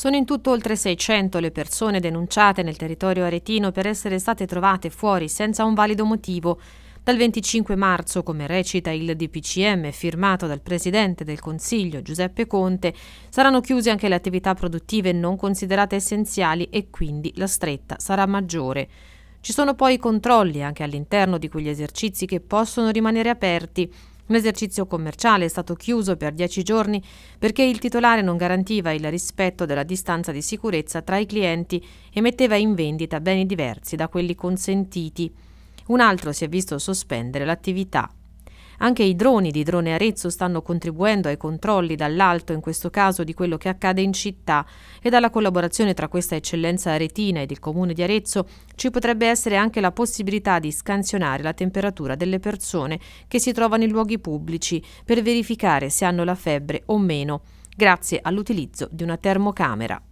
Sono in tutto oltre 600 le persone denunciate nel territorio aretino per essere state trovate fuori senza un valido motivo. Dal 25 marzo, come recita il DPCM firmato dal Presidente del Consiglio Giuseppe Conte, saranno chiuse anche le attività produttive non considerate essenziali e quindi la stretta sarà maggiore. Ci sono poi i controlli anche all'interno di quegli esercizi che possono rimanere aperti. Un esercizio commerciale è stato chiuso per dieci giorni perché il titolare non garantiva il rispetto della distanza di sicurezza tra i clienti e metteva in vendita beni diversi da quelli consentiti. Un altro si è visto sospendere l'attività anche i droni di Drone Arezzo stanno contribuendo ai controlli dall'alto, in questo caso di quello che accade in città, e dalla collaborazione tra questa eccellenza aretina ed il comune di Arezzo ci potrebbe essere anche la possibilità di scansionare la temperatura delle persone che si trovano in luoghi pubblici per verificare se hanno la febbre o meno, grazie all'utilizzo di una termocamera.